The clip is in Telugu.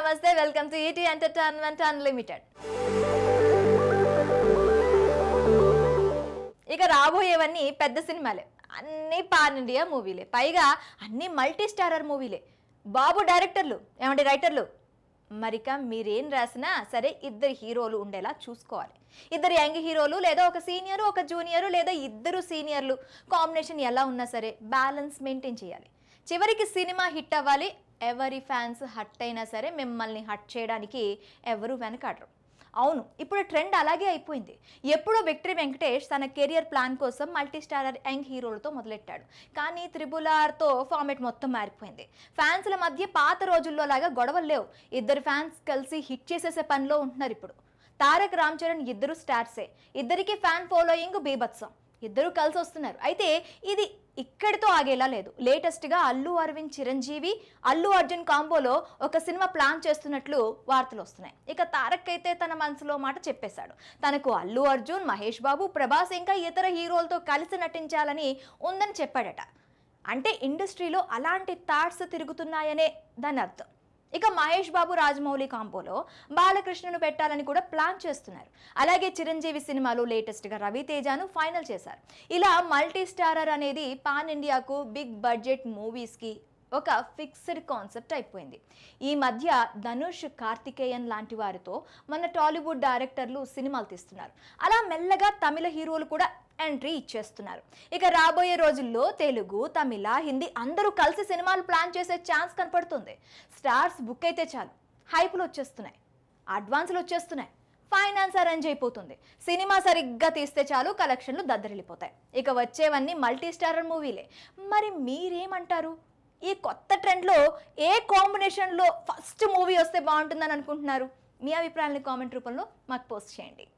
నమస్తే welcome to ET entertainment unlimited ఇక రాబోయేవన్నీ పెద్ద సినిమాలే అన్నీ పాన్ ఇండియా మూవీలే పైగా అన్నీ మల్టీ స్టారర్ మూవీలే బాబు డైరెక్టర్లు ఏమంటే రైటర్లు మరిక మీరేం రాసినా సరే ఇద్దరు హీరోలు ఉండేలా చూసుకోవాలి ఇద్దరు యంగ్ హీరోలు లేదా ఒక సీనియరు ఒక జూనియరు లేదా ఇద్దరు సీనియర్లు కాంబినేషన్ ఎలా ఉన్నా సరే బ్యాలెన్స్ మెయింటైన్ చేయాలి చివరికి సినిమా హిట్ అవ్వాలి ఎవరి ఫ్యాన్స్ హట్ అయినా సరే మిమ్మల్ని హట్ చేయడానికి ఎవరు వెనకాడరు అవును ఇప్పుడు ట్రెండ్ అలాగే అయిపోయింది ఎప్పుడో విక్టరీ వెంకటేష్ తన కెరియర్ ప్లాన్ కోసం మల్టీస్టారర్ యంగ్ హీరోలతో మొదలెట్టాడు కానీ త్రిబుల్ ఆర్తో ఫార్మేట్ మొత్తం మారిపోయింది ఫ్యాన్స్ల మధ్య పాత రోజుల్లో లాగా గొడవలు లేవు ఇద్దరు ఫ్యాన్స్ కలిసి హిట్ చేసేసే పనిలో ఉంటున్నారు ఇప్పుడు తారక్ రామ్ చరణ్ ఇద్దరు స్టార్సే ఇద్దరికి ఫ్యాన్ ఫాలోయింగ్ బీభత్సం ఇద్దరు కలిసి వస్తున్నారు అయితే ఇది ఇక్కడితో ఆగేలా లేదు లేటెస్ట్గా అల్లు అరవింద్ చిరంజీవి అల్లు అర్జున్ కాంబోలో ఒక సినిమా ప్లాన్ చేస్తున్నట్లు వార్తలు వస్తున్నాయి ఇక తారక్ అయితే తన మనసులో మాట చెప్పేశాడు తనకు అల్లు అర్జున్ మహేష్ బాబు ప్రభాస్ ఇంకా ఇతర హీరోలతో కలిసి నటించాలని ఉందని చెప్పాడట అంటే ఇండస్ట్రీలో అలాంటి థాట్స్ తిరుగుతున్నాయనే దాని అర్థం ఇక మహేష్ బాబు రాజమౌళి కాంపోలో బాలకృష్ణను పెట్టాలని కూడా ప్లాన్ చేస్తున్నారు అలాగే చిరంజీవి సినిమాలో లేటెస్ట్గా రవితేజను ఫైనల్ చేశారు ఇలా మల్టీ స్టారర్ అనేది పాన్ ఇండియాకు బిగ్ బడ్జెట్ మూవీస్కి ఒక ఫిక్స్డ్ కాన్సెప్ట్ అయిపోయింది ఈ మధ్య ధనుష్ కార్తికేయన్ లాంటి వారితో మన టాలీవుడ్ డైరెక్టర్లు సినిమాలు తీస్తున్నారు అలా మెల్లగా తమిళ హీరోలు కూడా ఎంట్రీ ఇచ్చేస్తున్నారు ఇక రాబోయే రోజుల్లో తెలుగు తమిళ హిందీ అందరూ కలిసి సినిమాలు ప్లాన్ చేసే ఛాన్స్ కనపడుతుంది స్టార్స్ బుక్ అయితే చాలు హైపులు వచ్చేస్తున్నాయి అడ్వాన్సులు వచ్చేస్తున్నాయి ఫైనాన్స్ అరేంజ్ అయిపోతుంది సినిమా సరిగ్గా తీస్తే చాలు కలెక్షన్లు దద్దరిల్లిపోతాయి ఇక వచ్చేవన్నీ మల్టీ స్టారర్ మూవీలే మరి మీరేమంటారు ఈ కొత్త ట్రెండ్లో ఏ కాంబినేషన్లో ఫస్ట్ మూవీ వస్తే బాగుంటుందని అనుకుంటున్నారు మీ అభిప్రాయాన్ని కామెంట్ రూపంలో మాకు పోస్ట్ చేయండి